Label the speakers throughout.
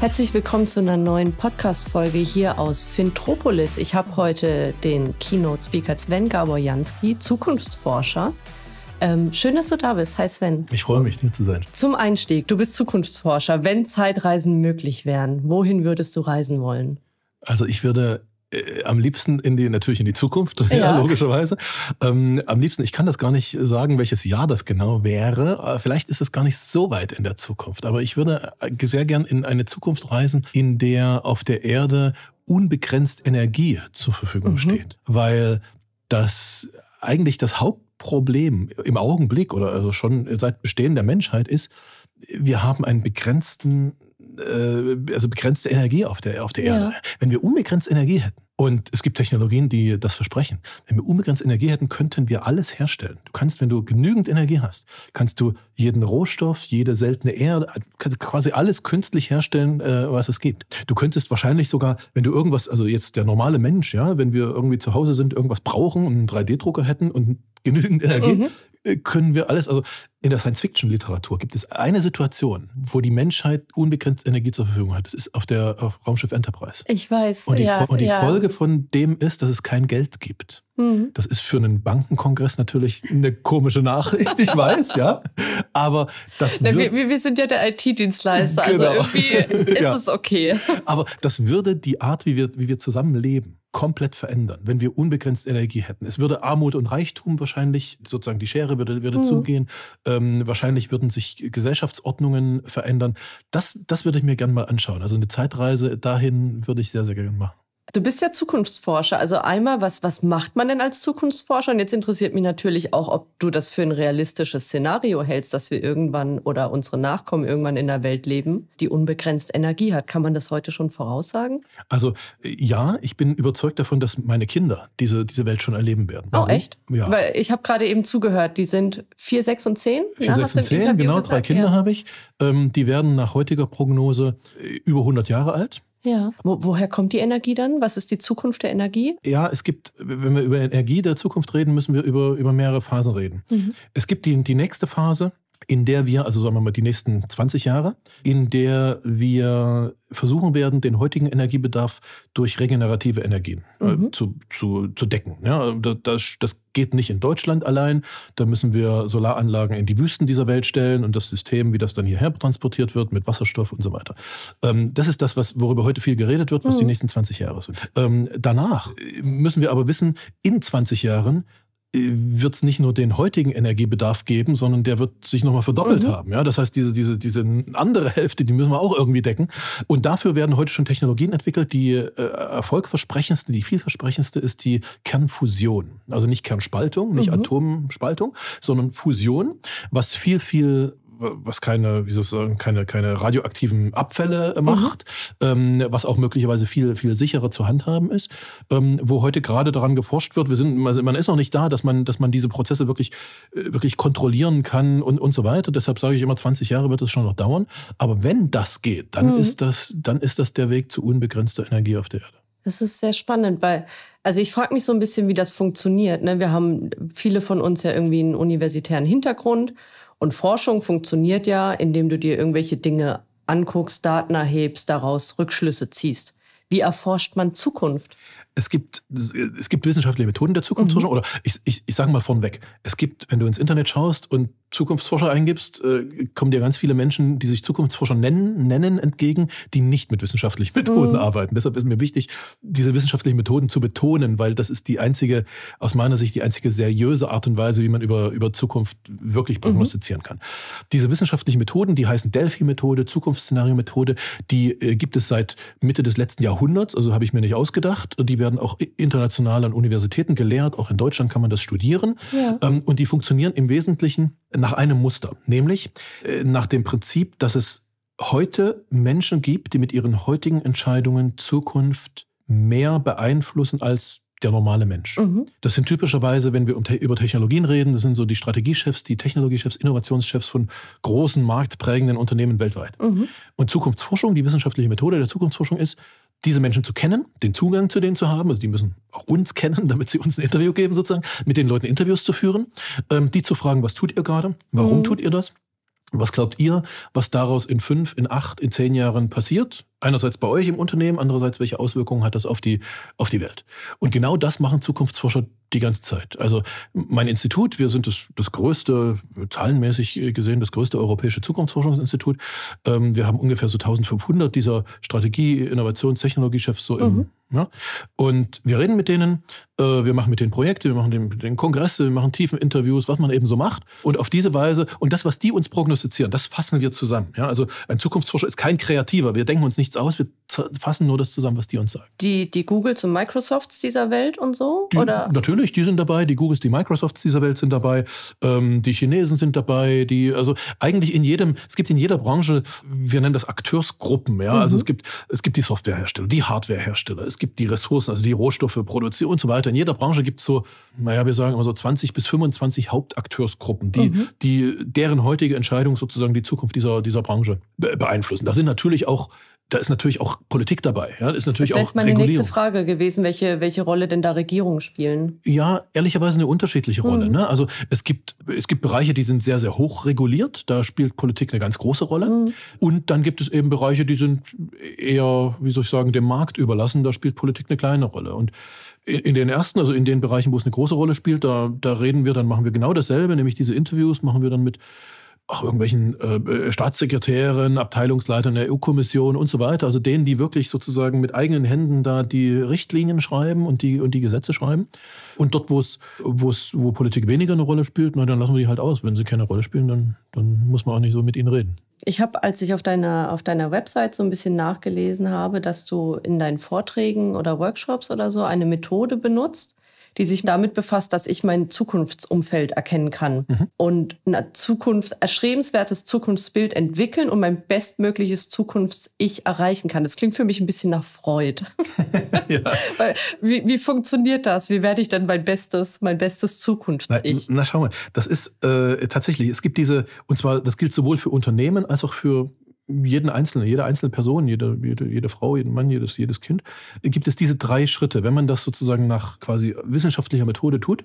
Speaker 1: Herzlich willkommen zu einer neuen Podcast-Folge hier aus Fintropolis. Ich habe heute den Keynote-Speaker Sven Gabor-Jansky, Zukunftsforscher. Ähm, schön, dass du da bist. Hi Sven.
Speaker 2: Ich freue mich, hier zu sein.
Speaker 1: Zum Einstieg, du bist Zukunftsforscher. Wenn Zeitreisen möglich wären, wohin würdest du reisen wollen?
Speaker 2: Also ich würde äh, am liebsten in die, natürlich in die Zukunft, ja. Ja, logischerweise. Ähm, am liebsten, ich kann das gar nicht sagen, welches Jahr das genau wäre. Äh, vielleicht ist es gar nicht so weit in der Zukunft, aber ich würde äh, sehr gern in eine Zukunft reisen, in der auf der Erde unbegrenzt Energie zur Verfügung mhm. steht. Weil das eigentlich das Hauptproblem im Augenblick oder also schon seit Bestehen der Menschheit ist, wir haben einen begrenzten also begrenzte Energie auf der, auf der ja. Erde. Wenn wir unbegrenzt Energie hätten, und es gibt Technologien, die das versprechen. Wenn wir unbegrenzt Energie hätten, könnten wir alles herstellen. Du kannst, wenn du genügend Energie hast, kannst du jeden Rohstoff, jede seltene Erde, quasi alles künstlich herstellen, äh, was es gibt. Du könntest wahrscheinlich sogar, wenn du irgendwas, also jetzt der normale Mensch, ja, wenn wir irgendwie zu Hause sind, irgendwas brauchen und einen 3D-Drucker hätten und genügend Energie, mhm. Äh, können wir alles, also in der Science-Fiction-Literatur gibt es eine Situation, wo die Menschheit unbegrenzt Energie zur Verfügung hat. Das ist auf der auf Raumschiff Enterprise.
Speaker 1: Ich weiß. Und die, ja, und die ja. Folge
Speaker 2: von dem ist, dass es kein Geld gibt. Mhm. Das ist für einen Bankenkongress natürlich eine komische Nachricht, ich weiß, ja. Aber das Na, wir,
Speaker 1: wir, sind ja der IT-Dienstleister, also genau. also irgendwie ist ja. es
Speaker 2: okay. Aber das würde die Art, wie wir, wie wir zusammenleben, komplett verändern, wenn wir unbegrenzt Energie hätten. Es würde Armut und Reichtum wahrscheinlich, sozusagen die Schere würde, würde mhm. zugehen, ähm, wahrscheinlich würden sich Gesellschaftsordnungen verändern. Das, das würde ich mir gerne mal anschauen. Also eine Zeitreise dahin würde ich sehr, sehr gerne machen.
Speaker 1: Du bist ja Zukunftsforscher. Also einmal, was, was macht man denn als Zukunftsforscher? Und jetzt interessiert mich natürlich auch, ob du das für ein realistisches Szenario hältst, dass wir irgendwann oder unsere Nachkommen irgendwann in einer Welt leben, die unbegrenzt Energie hat. Kann man das heute schon voraussagen?
Speaker 2: Also äh, ja, ich bin überzeugt davon, dass meine Kinder diese, diese Welt schon erleben werden. Warum? Oh, echt? Ja.
Speaker 1: Weil ich habe gerade eben zugehört, die sind vier, sechs und zehn. Vier, sechs und zehn, genau, drei Kinder ja.
Speaker 2: habe ich. Ähm, die werden nach heutiger Prognose äh, über 100 Jahre alt.
Speaker 1: Ja. Wo, woher kommt die Energie dann? Was ist die Zukunft der Energie?
Speaker 2: Ja, es gibt, wenn wir über Energie der Zukunft reden, müssen wir über, über mehrere Phasen reden. Mhm. Es gibt die, die nächste Phase, in der wir, also sagen wir mal die nächsten 20 Jahre, in der wir versuchen werden, den heutigen Energiebedarf durch regenerative Energien äh, mhm. zu, zu, zu decken. Ja, das, das geht nicht in Deutschland allein. Da müssen wir Solaranlagen in die Wüsten dieser Welt stellen und das System, wie das dann hierher transportiert wird mit Wasserstoff und so weiter. Ähm, das ist das, was, worüber heute viel geredet wird, was mhm. die nächsten 20 Jahre sind. Ähm, danach müssen wir aber wissen, in 20 Jahren wird es nicht nur den heutigen Energiebedarf geben, sondern der wird sich nochmal verdoppelt mhm. haben. Ja, das heißt, diese, diese, diese andere Hälfte, die müssen wir auch irgendwie decken. Und dafür werden heute schon Technologien entwickelt. Die äh, erfolgversprechendste, die vielversprechendste ist die Kernfusion. Also nicht Kernspaltung, nicht mhm. Atomspaltung, sondern Fusion, was viel, viel was keine, wie soll ich sagen, keine, keine radioaktiven Abfälle macht, mhm. ähm, was auch möglicherweise viel, viel sicherer zu handhaben ist, ähm, wo heute gerade daran geforscht wird. Wir sind, also man ist noch nicht da, dass man, dass man diese Prozesse wirklich, äh, wirklich kontrollieren kann und, und so weiter. Deshalb sage ich immer, 20 Jahre wird es schon noch dauern. Aber wenn das geht, dann mhm. ist das, dann ist das der Weg zu unbegrenzter Energie auf der Erde.
Speaker 1: Das ist sehr spannend, weil, also ich frage mich so ein bisschen, wie das funktioniert. Ne? Wir haben viele von uns ja irgendwie einen universitären Hintergrund und Forschung funktioniert ja, indem du dir irgendwelche Dinge anguckst, Daten erhebst, daraus Rückschlüsse ziehst. Wie erforscht man Zukunft?
Speaker 2: Es gibt, es gibt wissenschaftliche Methoden der Zukunftsforschung. Mhm. Oder ich, ich, ich sage mal vornweg, es gibt, wenn du ins Internet schaust und Zukunftsforscher eingibst, äh, kommen dir ganz viele Menschen, die sich Zukunftsforscher nennen, nennen entgegen, die nicht mit wissenschaftlichen Methoden mhm. arbeiten. Deshalb ist mir wichtig, diese wissenschaftlichen Methoden zu betonen, weil das ist die einzige, aus meiner Sicht, die einzige seriöse Art und Weise, wie man über, über Zukunft wirklich mhm. prognostizieren mhm. kann. Diese wissenschaftlichen Methoden, die heißen Delphi-Methode, Zukunftsszenario-Methode, die äh, gibt es seit Mitte des letzten Jahrhunderts, also habe ich mir nicht ausgedacht. Die werden auch international an Universitäten gelehrt, auch in Deutschland kann man das studieren. Ja. Ähm, und die funktionieren im Wesentlichen nach einem Muster, nämlich äh, nach dem Prinzip, dass es heute Menschen gibt, die mit ihren heutigen Entscheidungen Zukunft mehr beeinflussen als der normale Mensch. Mhm. Das sind typischerweise, wenn wir über Technologien reden, das sind so die Strategiechefs, die Technologiechefs, Innovationschefs von großen marktprägenden Unternehmen weltweit. Mhm. Und Zukunftsforschung, die wissenschaftliche Methode der Zukunftsforschung ist, diese Menschen zu kennen, den Zugang zu denen zu haben, also die müssen auch uns kennen, damit sie uns ein Interview geben sozusagen, mit den Leuten Interviews zu führen, ähm, die zu fragen, was tut ihr gerade, warum mhm. tut ihr das, was glaubt ihr, was daraus in fünf, in acht, in zehn Jahren passiert? Einerseits bei euch im Unternehmen, andererseits welche Auswirkungen hat das auf die, auf die Welt. Und genau das machen Zukunftsforscher die ganze Zeit. Also mein Institut, wir sind das, das größte, zahlenmäßig äh, gesehen, das größte europäische Zukunftsforschungsinstitut. Ähm, wir haben ungefähr so 1500 dieser Strategie-, Innovations-, Technologiechefs so im, mhm. Ja. Ne? Und wir reden mit denen, äh, wir machen mit denen Projekte, wir machen den, den Kongresse, wir machen tiefen Interviews, was man eben so macht. Und auf diese Weise, und das, was die uns prognostizieren, das fassen wir zusammen. Ja? Also ein Zukunftsforscher ist kein Kreativer. Wir denken uns nicht nichts aus. Wir fassen nur das zusammen, was die uns sagen.
Speaker 1: Die, die Googles und Microsofts dieser Welt und so? Die, oder?
Speaker 2: Natürlich, die sind dabei. Die Googles, die Microsofts dieser Welt sind dabei. Ähm, die Chinesen sind dabei. Die, also eigentlich in jedem, es gibt in jeder Branche, wir nennen das Akteursgruppen. Ja? Also mhm. Also es gibt, es gibt die Softwarehersteller, die Hardwarehersteller, es gibt die Ressourcen, also die Rohstoffe, produzieren und so weiter. In jeder Branche gibt es so, naja, wir sagen immer so 20 bis 25 Hauptakteursgruppen, die, mhm. die deren heutige Entscheidung sozusagen die Zukunft dieser, dieser Branche beeinflussen. Da sind natürlich auch da ist natürlich auch Politik dabei. Ja, ist natürlich das wäre jetzt meine Regulierung. nächste
Speaker 1: Frage gewesen, welche, welche Rolle denn da Regierungen spielen?
Speaker 2: Ja, ehrlicherweise eine unterschiedliche Rolle. Mhm. Ne? Also es gibt, es gibt Bereiche, die sind sehr, sehr hoch reguliert. Da spielt Politik eine ganz große Rolle. Mhm. Und dann gibt es eben Bereiche, die sind eher, wie soll ich sagen, dem Markt überlassen. Da spielt Politik eine kleine Rolle. Und in den ersten, also in den Bereichen, wo es eine große Rolle spielt, da, da reden wir, dann machen wir genau dasselbe, nämlich diese Interviews machen wir dann mit auch irgendwelchen äh, äh, Staatssekretären, Abteilungsleitern der EU-Kommission und so weiter, also denen, die wirklich sozusagen mit eigenen Händen da die Richtlinien schreiben und die, und die Gesetze schreiben. Und dort, wo's, wo's, wo Politik weniger eine Rolle spielt, na, dann lassen wir die halt aus. Wenn sie keine Rolle spielen, dann, dann muss man auch nicht so mit ihnen reden.
Speaker 1: Ich habe, als ich auf deiner, auf deiner Website so ein bisschen nachgelesen habe, dass du in deinen Vorträgen oder Workshops oder so eine Methode benutzt, die sich damit befasst, dass ich mein Zukunftsumfeld erkennen kann mhm. und ein Zukunft, erstrebenswertes Zukunftsbild entwickeln und mein bestmögliches Zukunfts-Ich erreichen kann. Das klingt für mich ein bisschen nach Freud.
Speaker 2: ja. Weil,
Speaker 1: wie, wie, funktioniert das? Wie werde ich denn mein bestes, mein bestes Zukunfts-Ich?
Speaker 2: Na, na, schau mal, das ist äh, tatsächlich, es gibt diese, und zwar, das gilt sowohl für Unternehmen als auch für jeden Einzelnen, jede einzelne Person, jede, jede, jede Frau, jeden Mann, jedes, jedes Kind, gibt es diese drei Schritte. Wenn man das sozusagen nach quasi wissenschaftlicher Methode tut,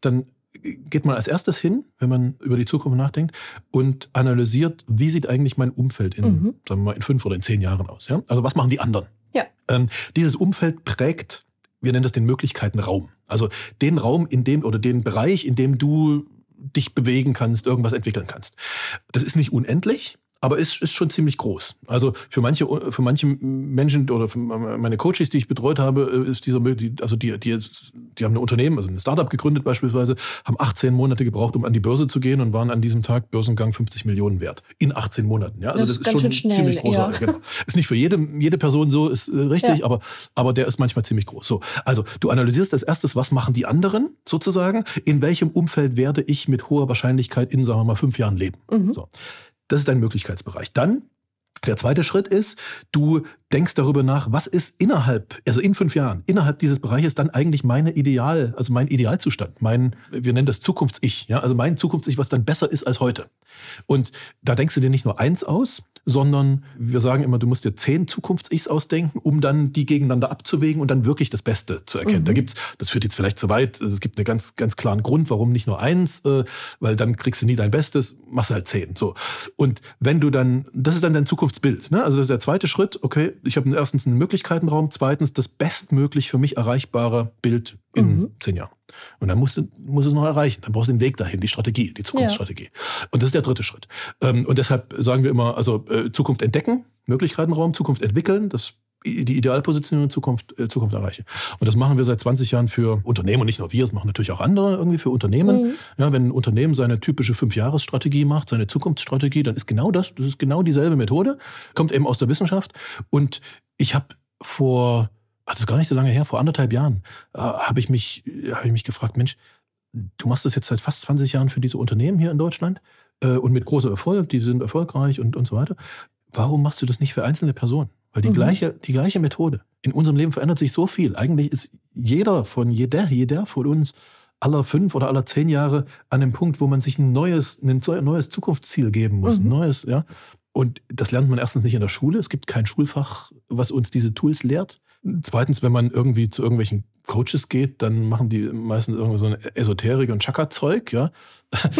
Speaker 2: dann geht man als erstes hin, wenn man über die Zukunft nachdenkt und analysiert, wie sieht eigentlich mein Umfeld in, mhm. sagen wir mal, in fünf oder in zehn Jahren aus. Ja? Also was machen die anderen? Ja. Ähm, dieses Umfeld prägt, wir nennen das den Möglichkeitenraum. Also den Raum, in dem oder den Bereich, in dem du dich bewegen kannst, irgendwas entwickeln kannst. Das ist nicht unendlich, aber ist, ist schon ziemlich groß. Also für manche, für manche Menschen oder für meine Coaches, die ich betreut habe, äh, ist dieser, also die, die, die haben ein Unternehmen, also ein Startup gegründet beispielsweise, haben 18 Monate gebraucht, um an die Börse zu gehen und waren an diesem Tag Börsengang 50 Millionen wert. In 18 Monaten. Ja? Also das, das ist, ist schon schnell, ziemlich großartig. Ja. Genau. Ist nicht für jede, jede Person so, ist äh, richtig, ja. aber, aber der ist manchmal ziemlich groß. So, also du analysierst als erstes, was machen die anderen sozusagen, in welchem Umfeld werde ich mit hoher Wahrscheinlichkeit in, sagen wir mal, fünf Jahren leben. Mhm. So. Das ist dein Möglichkeitsbereich. Dann der zweite Schritt ist, du denkst darüber nach, was ist innerhalb, also in fünf Jahren, innerhalb dieses Bereiches dann eigentlich meine Ideal, also mein Idealzustand, mein, wir nennen das Zukunfts-Ich, ja, also mein Zukunfts-Ich, was dann besser ist als heute. Und da denkst du dir nicht nur eins aus, sondern wir sagen immer, du musst dir zehn Zukunfts-Ichs ausdenken, um dann die gegeneinander abzuwägen und dann wirklich das Beste zu erkennen. Mhm. Da gibt's, das führt jetzt vielleicht zu weit, es gibt einen ganz, ganz klaren Grund, warum nicht nur eins, äh, weil dann kriegst du nie dein Bestes, machst halt zehn. So. Und wenn du dann, das ist dann dein Zukunftsbild. Ne? Also das ist der zweite Schritt, okay, ich habe erstens einen Möglichkeitenraum, zweitens das bestmöglich für mich erreichbare Bild in mhm. zehn Jahren. Und dann musst du, musst du es noch erreichen. Dann brauchst du den Weg dahin, die Strategie, die Zukunftsstrategie. Ja. Und das ist der dritte Schritt. Ähm, und deshalb sagen wir immer, also äh, Zukunft entdecken, Möglichkeitenraum, Zukunft entwickeln, das die Idealposition in Zukunft, äh, Zukunft erreiche. Und das machen wir seit 20 Jahren für Unternehmen und nicht nur wir, das machen natürlich auch andere irgendwie für Unternehmen. Mhm. Ja, wenn ein Unternehmen seine typische Fünfjahresstrategie macht, seine Zukunftsstrategie, dann ist genau das, das ist genau dieselbe Methode, kommt eben aus der Wissenschaft. Und ich habe vor also gar nicht so lange her, vor anderthalb Jahren, äh, habe ich, mich, hab ich mich gefragt, Mensch, du machst das jetzt seit fast 20 Jahren für diese Unternehmen hier in Deutschland äh, und mit großem Erfolg, die sind erfolgreich und, und so weiter. Warum machst du das nicht für einzelne Personen? Weil die, mhm. gleiche, die gleiche Methode. In unserem Leben verändert sich so viel. Eigentlich ist jeder von jeder, jeder von uns aller fünf oder aller zehn Jahre an einem Punkt, wo man sich ein neues, ein neues Zukunftsziel geben muss. Mhm. neues, ja. Und das lernt man erstens nicht in der Schule. Es gibt kein Schulfach, was uns diese Tools lehrt. Zweitens, wenn man irgendwie zu irgendwelchen Coaches geht, dann machen die meistens irgendwie so eine Esoterik und Chakra-Zeug, ja.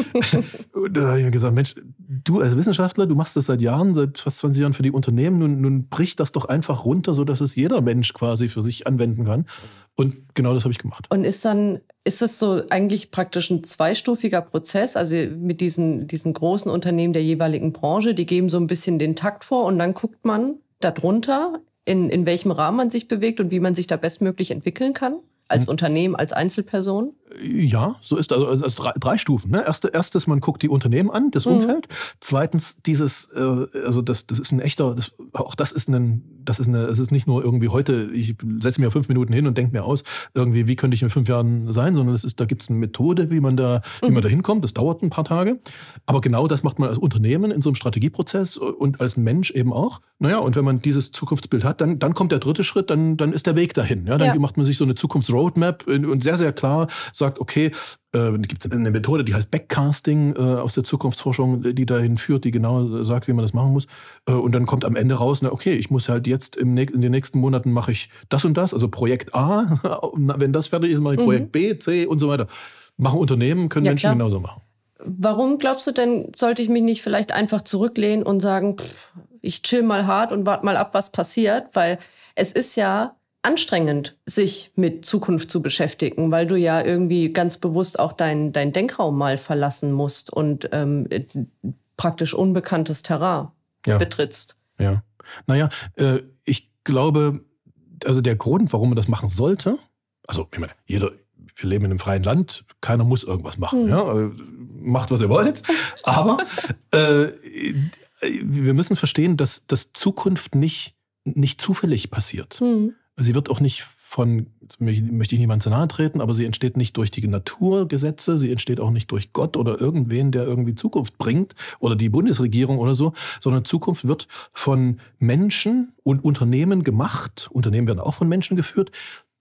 Speaker 2: und da habe ich mir gesagt, Mensch, du als Wissenschaftler, du machst das seit Jahren, seit fast 20 Jahren für die Unternehmen, nun, nun brich das doch einfach runter, sodass es jeder Mensch quasi für sich anwenden kann. Und genau das habe ich gemacht.
Speaker 1: Und ist dann, ist das so eigentlich praktisch ein zweistufiger Prozess, also mit diesen, diesen großen Unternehmen der jeweiligen Branche, die geben so ein bisschen den Takt vor und dann guckt man darunter in, in welchem Rahmen man sich bewegt und wie man sich da bestmöglich entwickeln kann? Als mhm. Unternehmen, als Einzelperson?
Speaker 2: Ja, so ist also, also, also drei, drei, Stufen. Ne? Erste, erstes, man guckt die Unternehmen an, das mhm. Umfeld. Mhm. Zweitens, dieses, äh, also das, das ist ein echter, das, auch das ist ein, das ist, eine, das ist nicht nur irgendwie heute, ich setze mir fünf Minuten hin und denke mir aus, irgendwie, wie könnte ich in fünf Jahren sein, sondern es ist, da gibt es eine Methode, wie man da, mhm. hinkommt. Das dauert ein paar Tage. Aber genau das macht man als Unternehmen in so einem Strategieprozess und als Mensch eben auch. Naja, und wenn man dieses Zukunftsbild hat, dann, dann kommt der dritte Schritt, dann, dann ist der Weg dahin. Ja? Dann ja. macht man sich so eine Zukunftsroadmap und sehr, sehr klar sagt, okay, äh, gibt es eine Methode, die heißt Backcasting äh, aus der Zukunftsforschung, die dahin führt, die genau äh, sagt, wie man das machen muss. Äh, und dann kommt am Ende raus, na, okay, ich muss halt jetzt im, in den nächsten Monaten mache ich das und das, also Projekt A, wenn das fertig ist, mache ich mhm. Projekt B, C und so weiter. Machen Unternehmen, können ja, Menschen klar. genauso machen.
Speaker 1: Warum glaubst du denn, sollte ich mich nicht vielleicht einfach zurücklehnen und sagen, pff, ich chill mal hart und warte mal ab, was passiert? Weil es ist ja anstrengend, sich mit Zukunft zu beschäftigen, weil du ja irgendwie ganz bewusst auch deinen dein Denkraum mal verlassen musst und ähm, praktisch unbekanntes Terrain ja. betrittst.
Speaker 2: Ja. Naja, äh, ich glaube, also der Grund, warum man das machen sollte, also ich meine, jeder, wir leben in einem freien Land, keiner muss irgendwas machen. Hm. Ja? Äh, macht, was ihr wollt. Aber äh, wir müssen verstehen, dass, dass Zukunft nicht, nicht zufällig passiert. Hm Sie wird auch nicht von, möchte ich niemand zu nahe treten, aber sie entsteht nicht durch die Naturgesetze, sie entsteht auch nicht durch Gott oder irgendwen, der irgendwie Zukunft bringt oder die Bundesregierung oder so, sondern Zukunft wird von Menschen und Unternehmen gemacht. Unternehmen werden auch von Menschen geführt,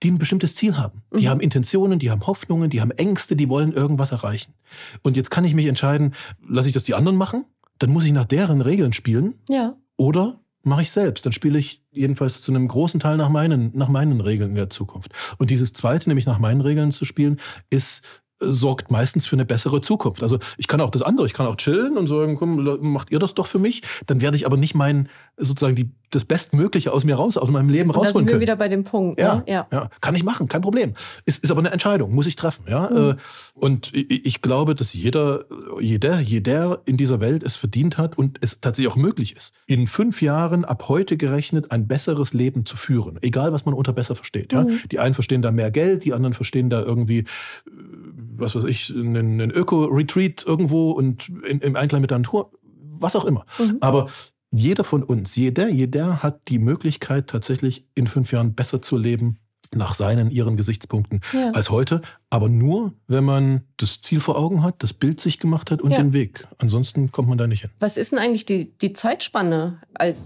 Speaker 2: die ein bestimmtes Ziel haben. Die mhm. haben Intentionen, die haben Hoffnungen, die haben Ängste, die wollen irgendwas erreichen. Und jetzt kann ich mich entscheiden, lasse ich das die anderen machen? Dann muss ich nach deren Regeln spielen. Ja. Oder mache ich selbst. Dann spiele ich jedenfalls zu einem großen Teil nach meinen, nach meinen Regeln in der Zukunft. Und dieses zweite, nämlich nach meinen Regeln zu spielen, ist sorgt meistens für eine bessere Zukunft. Also ich kann auch das andere, ich kann auch chillen und sagen, komm, macht ihr das doch für mich. Dann werde ich aber nicht mein, sozusagen die, das Bestmögliche aus mir raus, aus meinem Leben rausholen. Da sind wir können. wieder
Speaker 1: bei dem Punkt. Ja, ne? ja.
Speaker 2: ja, kann ich machen, kein Problem. Ist, ist aber eine Entscheidung, muss ich treffen. Ja? Mhm. Und ich, ich glaube, dass jeder, jeder, jeder in dieser Welt es verdient hat und es tatsächlich auch möglich ist, in fünf Jahren ab heute gerechnet ein besseres Leben zu führen. Egal, was man unter besser versteht. Ja? Mhm. Die einen verstehen da mehr Geld, die anderen verstehen da irgendwie was weiß ich, einen, einen Öko-Retreat irgendwo und in, im Einklang mit der Natur, was auch immer. Mhm. Aber jeder von uns, jeder, jeder hat die Möglichkeit, tatsächlich in fünf Jahren besser zu leben, nach seinen, ihren Gesichtspunkten ja. als heute. Aber nur, wenn man das Ziel vor Augen hat, das Bild sich gemacht hat und ja. den Weg. Ansonsten kommt man da nicht hin.
Speaker 1: Was ist denn eigentlich die, die Zeitspanne,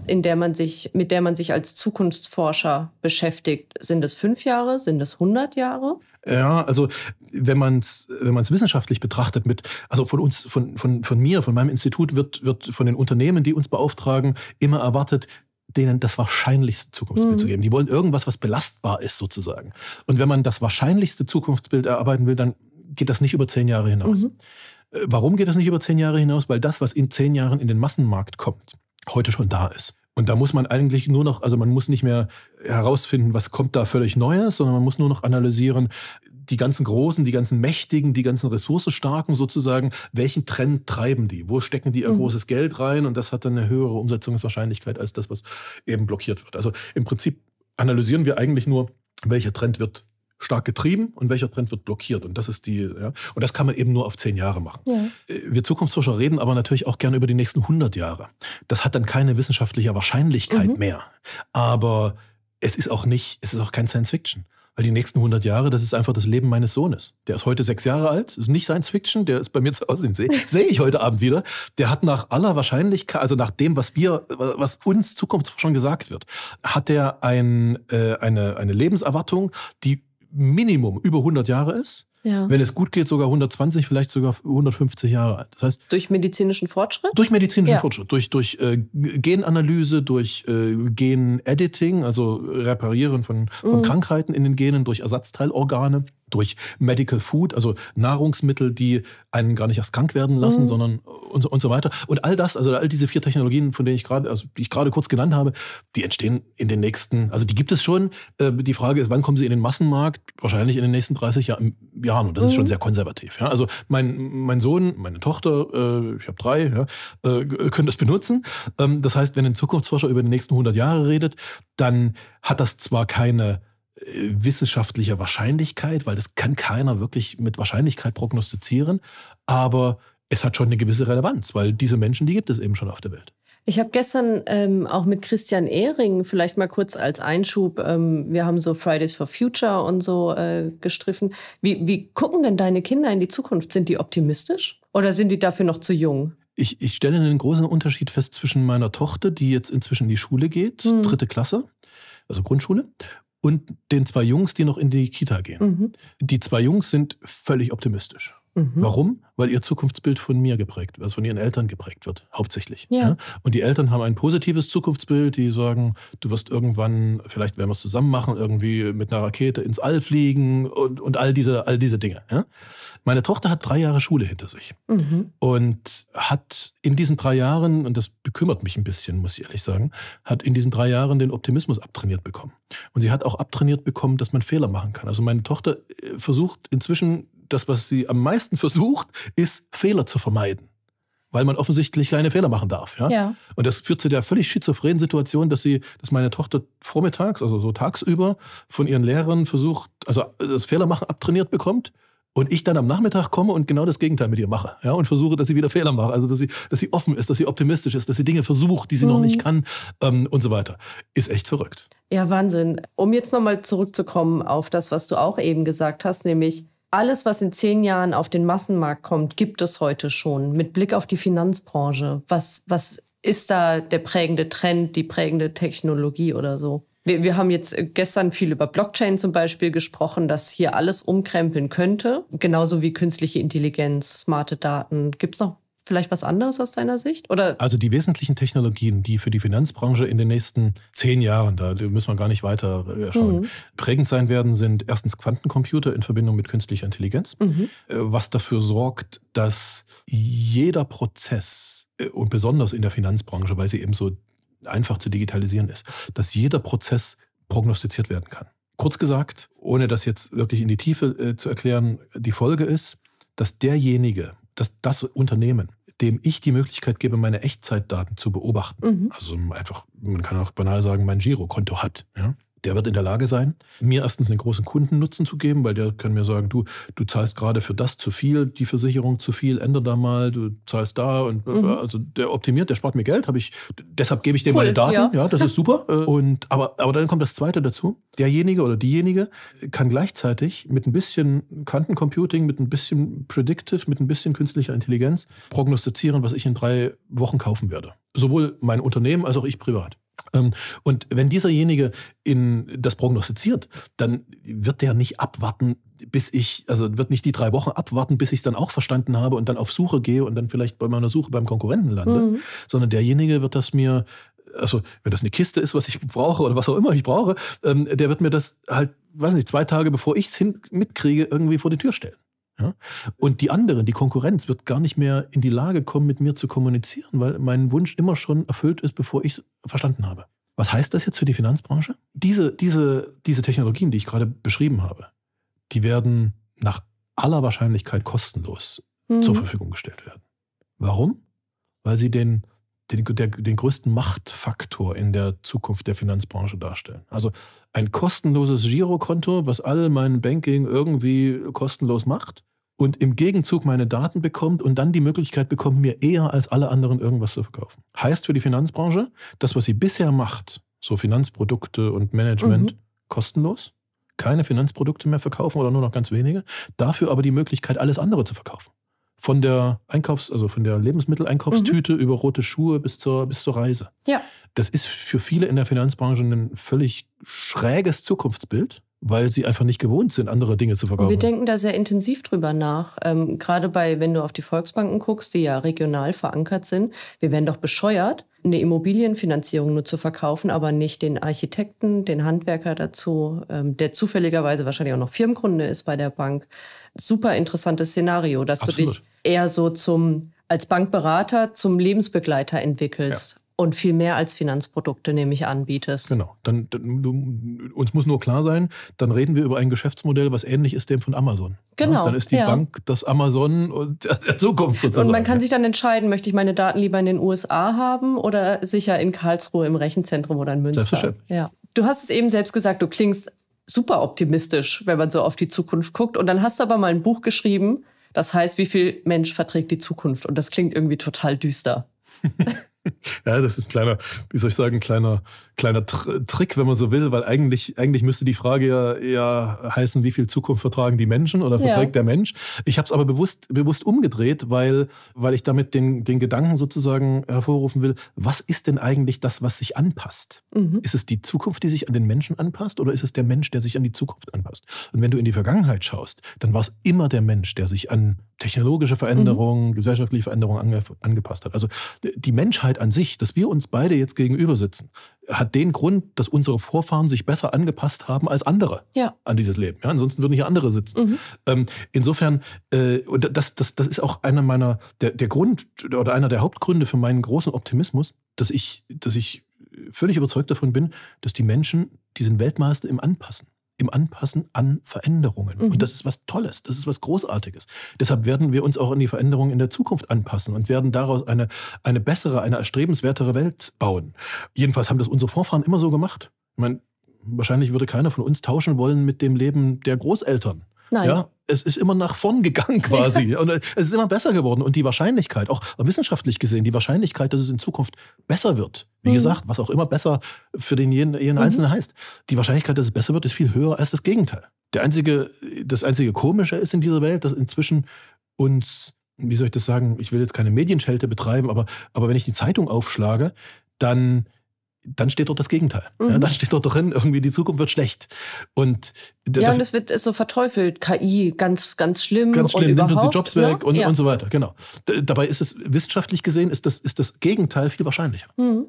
Speaker 1: in der man sich, mit der man sich als Zukunftsforscher beschäftigt? Sind es fünf Jahre? Sind es 100 Jahre?
Speaker 2: Ja, also wenn man es wenn wissenschaftlich betrachtet mit, also von uns, von, von, von mir, von meinem Institut wird, wird von den Unternehmen, die uns beauftragen, immer erwartet, denen das wahrscheinlichste Zukunftsbild mhm. zu geben. Die wollen irgendwas, was belastbar ist sozusagen. Und wenn man das wahrscheinlichste Zukunftsbild erarbeiten will, dann geht das nicht über zehn Jahre hinaus. Mhm. Äh, warum geht das nicht über zehn Jahre hinaus? Weil das, was in zehn Jahren in den Massenmarkt kommt, heute schon da ist. Und da muss man eigentlich nur noch, also man muss nicht mehr herausfinden, was kommt da völlig Neues, sondern man muss nur noch analysieren, die ganzen Großen, die ganzen Mächtigen, die ganzen Ressourcestarken sozusagen, welchen Trend treiben die? Wo stecken die ihr mhm. großes Geld rein? Und das hat dann eine höhere Umsetzungswahrscheinlichkeit als das, was eben blockiert wird. Also im Prinzip analysieren wir eigentlich nur, welcher Trend wird stark getrieben und welcher Trend wird blockiert. Und das ist die, ja, und das kann man eben nur auf zehn Jahre machen. Ja. Äh, wir Zukunftsforscher reden aber natürlich auch gerne über die nächsten 100 Jahre. Das hat dann keine wissenschaftliche Wahrscheinlichkeit mhm. mehr. Aber es ist auch nicht, es ist auch kein Science Fiction. Weil die nächsten 100 Jahre, das ist einfach das Leben meines Sohnes. Der ist heute sechs Jahre alt, ist nicht Science Fiction, der ist bei mir zu Hause, den sehe seh ich heute Abend wieder. Der hat nach aller Wahrscheinlichkeit, also nach dem, was wir, was uns Zukunft schon gesagt wird, hat der ein, äh, eine, eine Lebenserwartung, die Minimum über 100 Jahre ist. Ja. Wenn es gut geht, sogar 120, vielleicht sogar 150 Jahre alt. Das heißt, durch medizinischen Fortschritt? Durch medizinischen ja. Fortschritt, durch, durch äh, Genanalyse, durch äh, Genediting, also Reparieren von, von mhm. Krankheiten in den Genen, durch Ersatzteilorgane durch Medical Food, also Nahrungsmittel, die einen gar nicht erst krank werden lassen, mhm. sondern äh, und so, und so weiter. Und all das, also all diese vier Technologien, von denen ich gerade, also die ich gerade kurz genannt habe, die entstehen in den nächsten, also die gibt es schon. Äh, die Frage ist, wann kommen sie in den Massenmarkt? Wahrscheinlich in den nächsten 30 Jahr, Jahren. Und das mhm. ist schon mhm. sehr konservativ. Ja? Also mein, mein Sohn, meine Tochter, äh, ich habe drei, ja, äh, können das benutzen. Ähm, das heißt, wenn ein Zukunftsforscher über die nächsten 100 Jahre redet, dann hat das zwar keine wissenschaftlicher Wahrscheinlichkeit, weil das kann keiner wirklich mit Wahrscheinlichkeit prognostizieren. Aber es hat schon eine gewisse Relevanz, weil diese Menschen, die gibt es eben schon auf der Welt.
Speaker 1: Ich habe gestern ähm, auch mit Christian Ehring, vielleicht mal kurz als Einschub, ähm, wir haben so Fridays for Future und so äh, gestriffen. Wie, wie gucken denn deine Kinder in die Zukunft? Sind die optimistisch
Speaker 2: oder sind die dafür noch zu jung? Ich, ich stelle einen großen Unterschied fest zwischen meiner Tochter, die jetzt inzwischen in die Schule geht, hm. dritte Klasse, also Grundschule, und den zwei Jungs, die noch in die Kita gehen. Mhm. Die zwei Jungs sind völlig optimistisch. Mhm. Warum? Weil ihr Zukunftsbild von mir geprägt wird, also von ihren Eltern geprägt wird, hauptsächlich. Ja. Ja? Und die Eltern haben ein positives Zukunftsbild, die sagen, du wirst irgendwann, vielleicht werden wir es zusammen machen, irgendwie mit einer Rakete ins All fliegen und, und all, diese, all diese Dinge. Ja? Meine Tochter hat drei Jahre Schule hinter sich mhm. und hat in diesen drei Jahren, und das bekümmert mich ein bisschen, muss ich ehrlich sagen, hat in diesen drei Jahren den Optimismus abtrainiert bekommen. Und sie hat auch abtrainiert bekommen, dass man Fehler machen kann. Also meine Tochter äh, versucht inzwischen das, was sie am meisten versucht, ist, Fehler zu vermeiden. Weil man offensichtlich keine Fehler machen darf. Ja? ja. Und das führt zu der völlig schizophrenen Situation, dass sie, dass meine Tochter vormittags, also so tagsüber, von ihren Lehrern versucht, also äh, das Fehlermachen abtrainiert bekommt und ich dann am Nachmittag komme und genau das Gegenteil mit ihr mache. Ja, und versuche, dass sie wieder Fehler macht. Also, dass sie, dass sie offen ist, dass sie optimistisch ist, dass sie Dinge versucht, die sie mhm. noch nicht mhm. kann ähm, und so weiter. Ist echt verrückt.
Speaker 1: Ja, Wahnsinn. Um jetzt nochmal zurückzukommen auf das, was du auch eben gesagt hast, nämlich alles, was in zehn Jahren auf den Massenmarkt kommt, gibt es heute schon. Mit Blick auf die Finanzbranche. Was, was ist da der prägende Trend, die prägende Technologie oder so? Wir, wir haben jetzt gestern viel über Blockchain zum Beispiel gesprochen, dass hier alles umkrempeln könnte. Genauso wie künstliche Intelligenz, smarte Daten. Gibt es noch vielleicht was anderes aus deiner Sicht?
Speaker 2: Oder? Also die wesentlichen Technologien, die für die Finanzbranche in den nächsten zehn Jahren, da müssen wir gar nicht weiter äh, schauen, mhm. prägend sein werden, sind erstens Quantencomputer in Verbindung mit künstlicher Intelligenz, mhm. Äh, was dafür sorgt, dass jeder Prozess, äh, und besonders in der Finanzbranche, weil sie eben so einfach zu digitalisieren ist, dass jeder Prozess prognostiziert werden kann. Kurz gesagt, ohne das jetzt wirklich in die Tiefe zu erklären, die Folge ist, dass derjenige, dass das Unternehmen, dem ich die Möglichkeit gebe, meine Echtzeitdaten zu beobachten, mhm. also einfach, man kann auch banal sagen, mein Girokonto hat, ja, der wird in der Lage sein, mir erstens einen großen Kundennutzen zu geben, weil der kann mir sagen, du, du zahlst gerade für das zu viel, die Versicherung zu viel, ändere da mal, du zahlst da und mhm. also der optimiert, der spart mir Geld, habe ich, deshalb gebe ich dem cool, meine Daten, ja. ja. das ist super. und, aber, aber dann kommt das zweite dazu. Derjenige oder diejenige kann gleichzeitig mit ein bisschen Quantencomputing, mit ein bisschen Predictive, mit ein bisschen künstlicher Intelligenz prognostizieren, was ich in drei Wochen kaufen werde. Sowohl mein Unternehmen als auch ich privat. Ähm, und wenn dieserjenige in das prognostiziert, dann wird der nicht abwarten, bis ich, also wird nicht die drei Wochen abwarten, bis ich es dann auch verstanden habe und dann auf Suche gehe und dann vielleicht bei meiner Suche beim Konkurrenten lande, mhm. sondern derjenige wird das mir, also wenn das eine Kiste ist, was ich brauche oder was auch immer ich brauche, ähm, der wird mir das halt, weiß nicht, zwei Tage bevor ich es mitkriege, irgendwie vor die Tür stellen. Ja? Und die anderen, die Konkurrenz, wird gar nicht mehr in die Lage kommen, mit mir zu kommunizieren, weil mein Wunsch immer schon erfüllt ist, bevor ich es verstanden habe. Was heißt das jetzt für die Finanzbranche? Diese, diese, diese Technologien, die ich gerade beschrieben habe, die werden nach aller Wahrscheinlichkeit kostenlos
Speaker 1: mhm. zur Verfügung
Speaker 2: gestellt werden. Warum? Weil sie den den, der, den größten Machtfaktor in der Zukunft der Finanzbranche darstellen. Also ein kostenloses Girokonto, was all mein Banking irgendwie kostenlos macht und im Gegenzug meine Daten bekommt und dann die Möglichkeit bekommt, mir eher als alle anderen irgendwas zu verkaufen. Heißt für die Finanzbranche, das, was sie bisher macht, so Finanzprodukte und Management, mhm. kostenlos, keine Finanzprodukte mehr verkaufen oder nur noch ganz wenige, dafür aber die Möglichkeit, alles andere zu verkaufen von der Einkaufs-, also von der Lebensmitteleinkaufstüte mhm. über rote Schuhe bis zur, bis zur Reise. Ja. Das ist für viele in der Finanzbranche ein völlig schräges Zukunftsbild weil sie einfach nicht gewohnt sind, andere Dinge zu verkaufen. Wir
Speaker 1: denken da sehr intensiv drüber nach. Ähm, gerade bei, wenn du auf die Volksbanken guckst, die ja regional verankert sind, wir werden doch bescheuert, eine Immobilienfinanzierung nur zu verkaufen, aber nicht den Architekten, den Handwerker dazu, ähm, der zufälligerweise wahrscheinlich auch noch Firmenkunde ist bei der Bank. Super interessantes Szenario, dass Absolut. du dich eher so zum, als Bankberater zum Lebensbegleiter entwickelst. Ja. Und viel mehr als Finanzprodukte nämlich anbietest. Genau.
Speaker 2: Dann, dann du, uns muss nur klar sein, dann reden wir über ein Geschäftsmodell, was ähnlich ist dem von Amazon. Genau. Ja, dann ist die ja. Bank das Amazon und so kommt sozusagen. Und man kann sich dann
Speaker 1: entscheiden, möchte ich meine Daten lieber in den USA haben oder sicher in Karlsruhe im Rechenzentrum oder in Münster. Ja. Du hast es eben selbst gesagt, du klingst super optimistisch, wenn man so auf die Zukunft guckt. Und dann hast du aber mal ein Buch geschrieben, das heißt, wie viel Mensch verträgt die Zukunft? Und das klingt irgendwie total
Speaker 2: düster. Ja, das ist ein kleiner, wie soll ich sagen, kleiner, kleiner Trick, wenn man so will, weil eigentlich, eigentlich müsste die Frage ja eher heißen, wie viel Zukunft vertragen die Menschen oder verträgt ja. der Mensch. Ich habe es aber bewusst, bewusst umgedreht, weil, weil ich damit den, den Gedanken sozusagen hervorrufen will, was ist denn eigentlich das, was sich anpasst? Mhm. Ist es die Zukunft, die sich an den Menschen anpasst oder ist es der Mensch, der sich an die Zukunft anpasst? Und wenn du in die Vergangenheit schaust, dann war es immer der Mensch, der sich an technologische Veränderungen, mhm. gesellschaftliche Veränderungen ange, angepasst hat. Also die Menschheit Menschheit an sich, dass wir uns beide jetzt gegenüber sitzen, hat den Grund, dass unsere Vorfahren sich besser angepasst haben als andere ja. an dieses Leben. Ja, ansonsten würden hier andere sitzen. Mhm. Ähm, insofern, äh, das, das, das ist auch einer meiner, der, der Grund oder einer der Hauptgründe für meinen großen Optimismus, dass ich, dass ich völlig überzeugt davon bin, dass die Menschen diesen Weltmeister im Anpassen im Anpassen an Veränderungen. Mhm. Und das ist was Tolles, das ist was Großartiges. Deshalb werden wir uns auch an die Veränderungen in der Zukunft anpassen und werden daraus eine, eine bessere, eine erstrebenswertere Welt bauen. Jedenfalls haben das unsere Vorfahren immer so gemacht. Ich meine, wahrscheinlich würde keiner von uns tauschen wollen mit dem Leben der Großeltern. Nein. Ja, es ist immer nach vorn gegangen quasi. Und äh, es ist immer besser geworden. Und die Wahrscheinlichkeit, auch wissenschaftlich gesehen, die Wahrscheinlichkeit, dass es in Zukunft besser wird, wie mhm. gesagt, was auch immer besser für den jeden, jeden mhm. Einzelnen heißt, die Wahrscheinlichkeit, dass es besser wird, ist viel höher als das Gegenteil. Der einzige, das einzige Komische ist in dieser Welt, dass inzwischen uns, wie soll ich das sagen, ich will jetzt keine Medienschelte betreiben, aber, aber wenn ich die Zeitung aufschlage, dann dann steht dort das Gegenteil. Mhm. Ja, dann steht dort drin, irgendwie die Zukunft wird schlecht. Und ja, und es
Speaker 1: wird so verteufelt, KI, ganz, ganz schlimm. Ganz schlimm, und nimmt uns die Jobs ja? weg ne? und, ja. und so
Speaker 2: weiter, genau. D dabei ist es wissenschaftlich gesehen, ist das, ist das Gegenteil viel wahrscheinlicher.
Speaker 1: Mhm.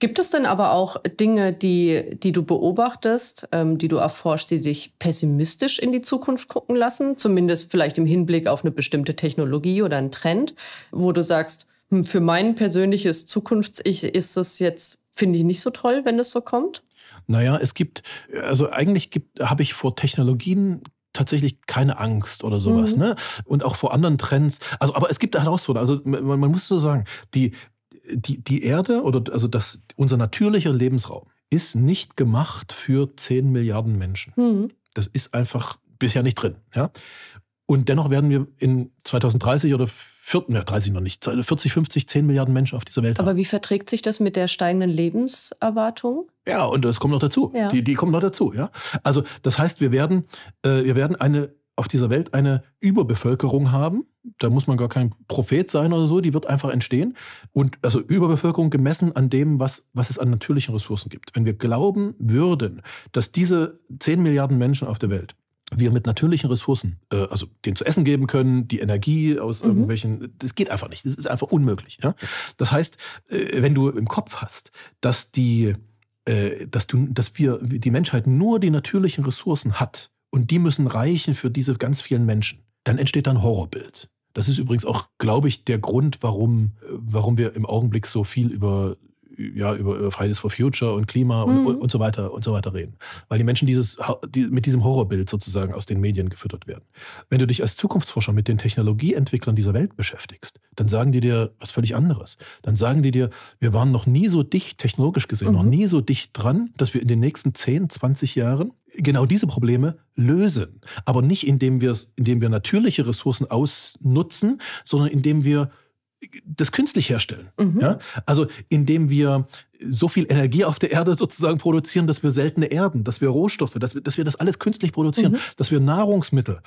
Speaker 1: Gibt es denn aber auch Dinge, die, die du beobachtest, ähm, die du erforschst, die dich pessimistisch in die Zukunft gucken lassen? Zumindest vielleicht im Hinblick auf eine bestimmte Technologie oder einen Trend, wo du sagst, hm, für mein persönliches Zukunfts-Ich ist es jetzt finde ich nicht so toll, wenn es so kommt.
Speaker 2: Naja, es gibt, also eigentlich habe ich vor Technologien tatsächlich keine Angst oder sowas, mhm. ne? Und auch vor anderen Trends. Also, aber es gibt da Herausforderungen. Also man, man, muss so sagen, die, die, die Erde oder also das, unser natürlicher Lebensraum ist nicht gemacht für 10 Milliarden Menschen. Mhm. Das ist einfach bisher nicht drin. Ja? Und dennoch werden wir in 2030 oder 40, 30 noch nicht, 40, 50, 10 Milliarden Menschen auf dieser Welt
Speaker 1: haben. Aber wie verträgt sich das mit der steigenden Lebenserwartung?
Speaker 2: Ja, und das kommt noch dazu. Ja. Die, die kommen noch dazu, ja. Also, das heißt, wir werden, äh, wir werden eine, auf dieser Welt eine Überbevölkerung haben. Da muss man gar kein Prophet sein oder so, die wird einfach entstehen. Und also Überbevölkerung gemessen an dem, was, was es an natürlichen Ressourcen gibt. Wenn wir glauben würden, dass diese 10 Milliarden Menschen auf der Welt wir mit natürlichen Ressourcen, äh, also denen zu essen geben können, die Energie aus mhm. irgendwelchen, das geht einfach nicht. Das ist einfach unmöglich. Ja? Das heißt, äh, wenn du im Kopf hast, dass die, äh, dass du, dass wir, die Menschheit nur die natürlichen Ressourcen hat und die müssen reichen für diese ganz vielen Menschen, dann entsteht ein Horrorbild. Das ist übrigens auch, glaube ich, der Grund, warum, äh, warum wir im Augenblick so viel über ja, über äh, Fridays for Future und Klima mhm. und, und, so weiter und so weiter reden. Weil die Menschen dieses, die, mit diesem Horrorbild sozusagen aus den Medien gefüttert werden. Wenn du dich als Zukunftsforscher mit den Technologieentwicklern dieser Welt beschäftigst, dann sagen die dir was völlig anderes. Dann sagen die dir, wir waren noch nie so dicht, technologisch gesehen, mhm. noch nie so dicht dran, dass wir in den nächsten 10, 20 Jahren genau diese Probleme lösen. Aber nicht indem, indem wir natürliche Ressourcen ausnutzen, sondern indem wir das künstlich herstellen. Mhm. Ja? Also indem wir so viel Energie auf der Erde sozusagen produzieren, dass wir seltene Erden, dass wir Rohstoffe, dass wir, dass wir das alles künstlich produzieren, mhm. dass wir Nahrungsmittel,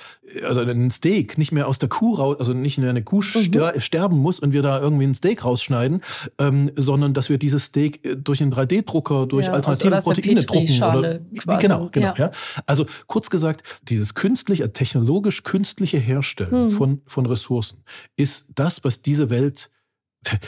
Speaker 2: also ein Steak nicht mehr aus der Kuh raus, also nicht mehr eine Kuh mhm. sterben muss und wir da irgendwie ein Steak rausschneiden, ähm, sondern dass wir dieses Steak äh, durch einen 3D-Drucker, durch ja, alternative also Proteine drucken. Oder, quasi. genau, genau. Ja. ja. Also kurz gesagt, dieses künstlich, äh, technologisch künstliche Herstellen mhm. von, von Ressourcen ist das, was diese Welt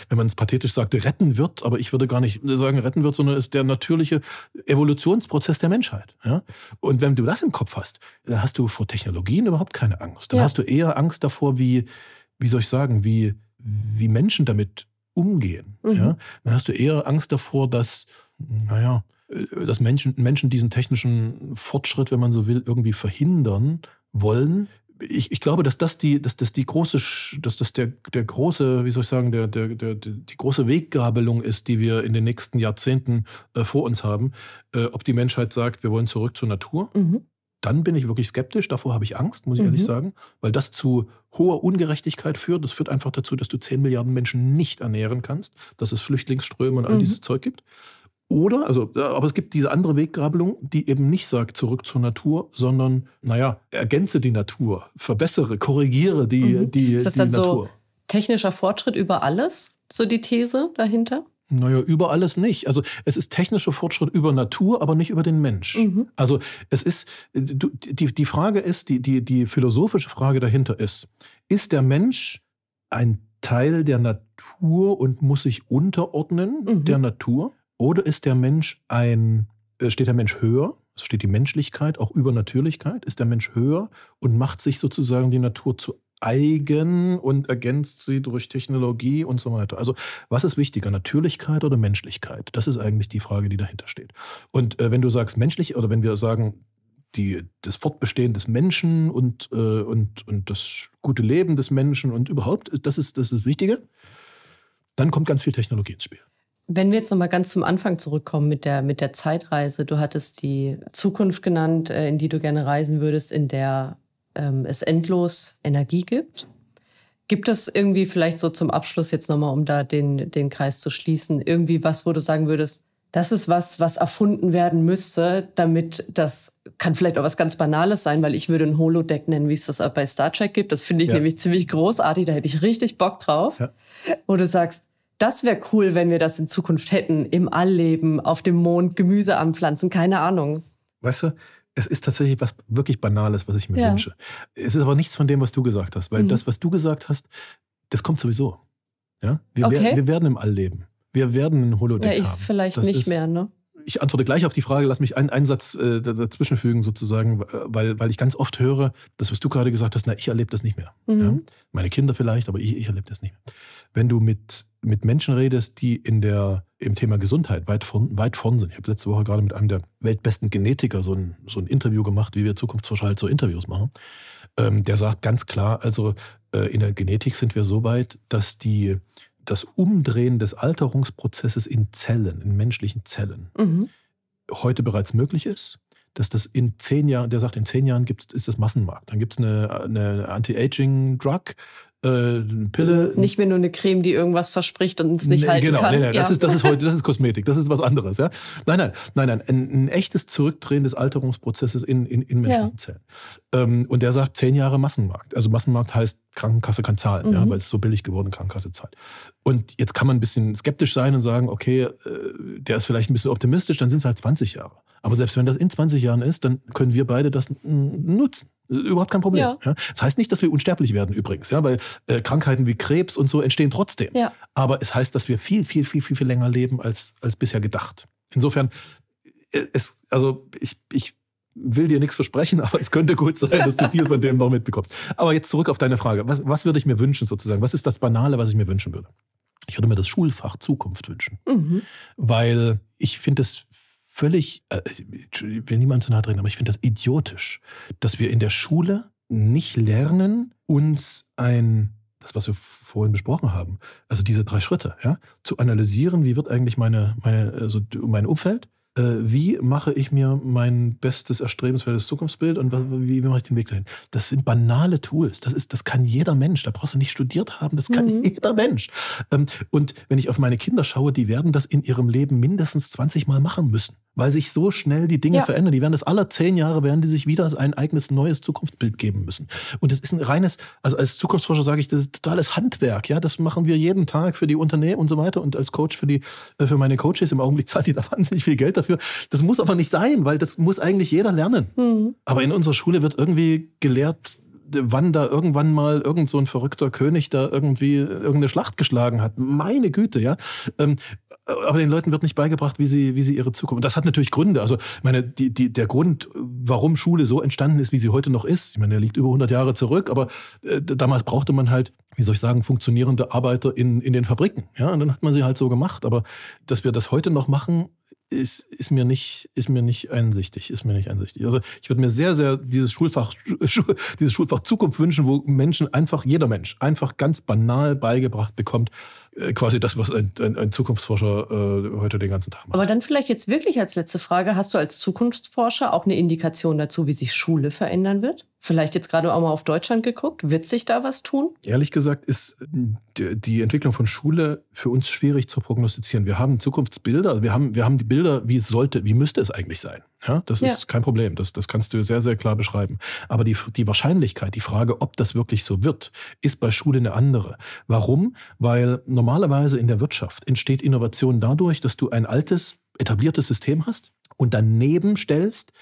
Speaker 2: wenn man es pathetisch sagt, retten wird, aber ich würde gar nicht sagen retten wird, sondern ist der natürliche Evolutionsprozess der Menschheit. Ja? Und wenn du das im Kopf hast, dann hast du vor Technologien überhaupt keine Angst. Dann ja. hast du eher Angst davor, wie, wie soll ich sagen, wie, wie Menschen damit umgehen. Mhm. Ja? Dann hast du eher Angst davor, dass, naja, äh, dass Menschen, Menschen diesen technischen Fortschritt, wenn man so will, irgendwie verhindern wollen, ich, ich glaube, dass das die, dass das die große, dass das der, der große, wie soll ich sagen, der, der, der, die große Weggabelung ist, die wir in den nächsten Jahrzehnten äh, vor uns haben. Äh, ob die Menschheit sagt, wir wollen zurück zur Natur, mhm. dann bin ich wirklich skeptisch. Davor habe ich Angst, muss ich mhm. ehrlich sagen, weil das zu hoher Ungerechtigkeit führt. Das führt einfach dazu, dass du 10 Milliarden Menschen nicht ernähren kannst, dass es Flüchtlingsströme und all mhm. dieses Zeug gibt. Oder, also, äh, aber es gibt diese andere Weggabelung, die eben nicht sagt, zurück zur Natur, sondern, naja, ergänze die Natur, verbessere, korrigiere die, mhm. die, Ist das die dann Natur. so
Speaker 1: technischer Fortschritt über alles? So die These dahinter?
Speaker 2: Naja, über alles nicht. Also es ist technischer Fortschritt über Natur, aber nicht über den Mensch. Mhm. Also es ist, die, die Frage ist, die, die, die philosophische Frage dahinter ist, ist der Mensch ein Teil der Natur und muss sich unterordnen mhm. der Natur? Oder ist der Mensch ein, äh, steht der Mensch höher? Es also steht die Menschlichkeit, auch über Natürlichkeit? Ist der Mensch höher und macht sich sozusagen die Natur zu eigen und ergänzt sie durch Technologie und so weiter. Also was ist wichtiger, Natürlichkeit oder Menschlichkeit? Das ist eigentlich die Frage, die dahinter steht. Und äh, wenn du sagst menschlich oder wenn wir sagen die, das Fortbestehen des Menschen und, äh, und, und das gute Leben des Menschen und überhaupt, das ist das, ist das Wichtige, dann kommt ganz viel Technologie ins Spiel.
Speaker 1: Wenn wir jetzt nochmal ganz zum Anfang zurückkommen mit der, mit der Zeitreise, du hattest die Zukunft genannt, äh, in die du gerne reisen würdest, in der ähm, es endlos Energie gibt. Gibt es irgendwie vielleicht so zum Abschluss jetzt nochmal, um da den, den Kreis zu schließen, irgendwie was, wo du sagen würdest, das ist was, was erfunden werden müsste, damit das kann vielleicht auch was ganz Banales sein, weil ich würde ein Holodeck nennen, wie es das auch bei Star Trek gibt. Das finde ich ja. nämlich ziemlich großartig, da hätte ich richtig Bock drauf. Ja. Wo du sagst, das wäre cool, wenn wir das in Zukunft hätten, im Allleben, auf dem Mond, Gemüse anpflanzen, keine Ahnung.
Speaker 2: Weißt du, es ist tatsächlich was wirklich Banales, was ich mir ja. wünsche. Es ist aber nichts von dem, was du gesagt hast, weil mhm. das, was du gesagt hast, das kommt sowieso. Ja? Wir, okay. wir, wir werden im All leben. Wir werden ein Holodeck ja, ich haben. Vielleicht das nicht mehr, ne? ich antworte gleich auf die Frage, lass mich einen Einsatz äh, dazwischenfügen sozusagen, äh, weil, weil ich ganz oft höre, das, was du gerade gesagt hast, na, ich erlebe das nicht mehr. Mhm. Ja? Meine Kinder vielleicht, aber ich, ich erlebe das nicht mehr. Wenn du mit, mit Menschen redest, die in der, im Thema Gesundheit weit vorn, weit vorn sind. Ich habe letzte Woche gerade mit einem der weltbesten Genetiker so ein, so ein Interview gemacht, wie wir zukunftsverschaltet so Interviews machen. Ähm, der sagt ganz klar, also äh, in der Genetik sind wir so weit, dass die das Umdrehen des Alterungsprozesses in Zellen, in menschlichen Zellen, mhm. heute bereits möglich ist. Dass das in zehn Jahren, der sagt, in zehn Jahren gibt's, ist das Massenmarkt. Dann gibt es eine, eine Anti-Aging-Drug, eine äh, Pille. Nicht mehr nur eine Creme, die irgendwas verspricht und es nicht nee, halten genau, kann. Genau, nee, nee, ja. das, ist, das ist heute, das ist Kosmetik, das ist was anderes. Ja? Nein, nein, nein, nein, ein, ein echtes Zurückdrehen des Alterungsprozesses in, in, in menschlichen ja. Zellen. Ähm, und der sagt zehn Jahre Massenmarkt. Also Massenmarkt heißt, Krankenkasse kann zahlen, mhm. ja, weil es so billig geworden, Krankenkasse zahlt. Und jetzt kann man ein bisschen skeptisch sein und sagen, okay, äh, der ist vielleicht ein bisschen optimistisch, dann sind es halt 20 Jahre. Aber selbst wenn das in 20 Jahren ist, dann können wir beide das nutzen. Überhaupt kein Problem. Ja. Ja? Das heißt nicht, dass wir unsterblich werden übrigens, ja, weil äh, Krankheiten wie Krebs und so entstehen trotzdem. Ja. Aber es heißt, dass wir viel, viel, viel, viel, viel länger leben als, als bisher gedacht. Insofern, äh, es, also ich, ich will dir nichts versprechen, aber es könnte gut sein, dass du viel von dem noch mitbekommst. Aber jetzt zurück auf deine Frage. Was, was würde ich mir wünschen sozusagen? Was ist das Banale, was ich mir wünschen würde? Ich würde mir das Schulfach Zukunft wünschen, mhm. weil ich finde es völlig, äh, ich will niemand zu nahe treten, aber ich finde das idiotisch, dass wir in der Schule nicht lernen, uns ein, das was wir vorhin besprochen haben, also diese drei Schritte, ja, zu analysieren, wie wird eigentlich meine, meine, also mein Umfeld, äh, wie mache ich mir mein bestes, erstrebenswertes Zukunftsbild und wie, wie mache ich den Weg dahin? Das sind banale Tools. Das, ist, das kann jeder Mensch. Da brauchst du nicht studiert haben. Das kann mhm. jeder Mensch. Ähm, und wenn ich auf meine Kinder schaue, die werden das in ihrem Leben mindestens 20 Mal machen müssen, weil sich so schnell die Dinge ja. verändern. Die werden das alle zehn Jahre, werden die sich wieder ein eigenes neues Zukunftsbild geben müssen. Und das ist ein reines, also als Zukunftsforscher sage ich, das ist totales Handwerk. Ja, das machen wir jeden Tag für die Unternehmen und so weiter. Und als Coach für die, äh, für meine Coaches im Augenblick zahlen die da wahnsinnig viel Geld dafür dafür. Das muss aber nicht sein, weil das muss eigentlich jeder lernen. Mhm. Aber in unserer Schule wird irgendwie gelehrt, wann da irgendwann mal irgend so ein verrückter König da irgendwie irgendeine Schlacht geschlagen hat. Meine Güte, ja. Ähm, aber den Leuten wird nicht beigebracht, wie sie, wie sie ihre Zukunft. Und das hat natürlich Gründe. Also, ich meine, die, die, der Grund, warum Schule so entstanden ist, wie sie heute noch ist, ich meine, der liegt über 100 Jahre zurück, aber äh, damals brauchte man halt wie soll ich sagen, funktionierende Arbeiter in, in den Fabriken. Ja, und dann hat man sie halt so gemacht. Aber dass wir das heute noch machen, ist, ist, mir, nicht, ist mir nicht einsichtig. Ist mir nicht einsichtig. Also ich würde mir sehr, sehr dieses Schulfach, dieses Schulfach Zukunft wünschen, wo Menschen einfach, jeder Mensch, einfach ganz banal beigebracht bekommt, äh, quasi das, was ein, ein, ein Zukunftsforscher äh, heute den ganzen Tag
Speaker 1: macht. Aber dann vielleicht jetzt wirklich als letzte Frage, hast du als Zukunftsforscher auch eine Indikation dazu, wie sich Schule verändern wird? vielleicht jetzt gerade auch mal auf Deutschland geguckt? Wird sich da was tun?
Speaker 2: Ehrlich gesagt ist äh, die Entwicklung von Schule für uns schwierig zu prognostizieren. Wir haben Zukunftsbilder, wir haben, wir haben die Bilder, wie es sollte, wie müsste es eigentlich sein. Ja, das ja. ist kein Problem, das, das kannst du sehr, sehr klar beschreiben. Aber die, die Wahrscheinlichkeit, die Frage, ob das wirklich so wird, ist bei Schule eine andere. Warum? Weil normalerweise in der Wirtschaft entsteht Innovation dadurch, dass du ein altes, etabliertes System hast und daneben stellst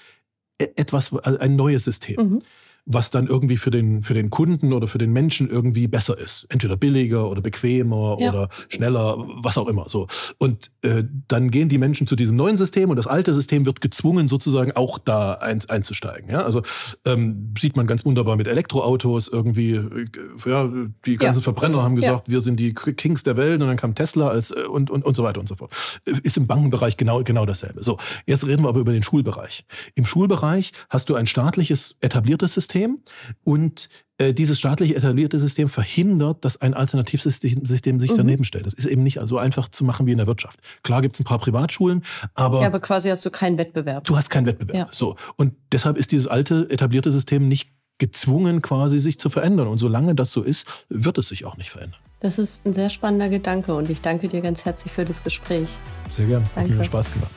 Speaker 2: e, etwas, also ein neues System. Mhm was dann irgendwie für den, für den Kunden oder für den Menschen irgendwie besser ist. Entweder billiger oder bequemer ja. oder schneller, was auch immer. So. Und äh, dann gehen die Menschen zu diesem neuen System und das alte System wird gezwungen, sozusagen auch da ein, einzusteigen. Ja? Also ähm, sieht man ganz wunderbar mit Elektroautos irgendwie, äh, ja, die ganzen ja. Verbrenner haben gesagt, ja. wir sind die Kings der Welt und dann kam Tesla als äh, und, und, und so weiter und so fort. Äh, ist im Bankenbereich genau, genau dasselbe. So, jetzt reden wir aber über den Schulbereich. Im Schulbereich hast du ein staatliches, etabliertes System, System und äh, dieses staatlich etablierte System verhindert, dass ein Alternativsystem sich mhm. daneben stellt. Das ist eben nicht so einfach zu machen wie in der Wirtschaft. Klar gibt es ein paar Privatschulen, aber. Ja, aber quasi
Speaker 1: hast du keinen Wettbewerb. Du hast
Speaker 2: keinen Wettbewerb. Ja. So. Und deshalb ist dieses alte etablierte System nicht gezwungen, quasi sich zu verändern. Und solange das so ist, wird es sich auch nicht verändern.
Speaker 1: Das ist ein sehr spannender Gedanke und ich danke dir ganz herzlich für das Gespräch.
Speaker 2: Sehr gerne. Danke. Hat mir Spaß gemacht.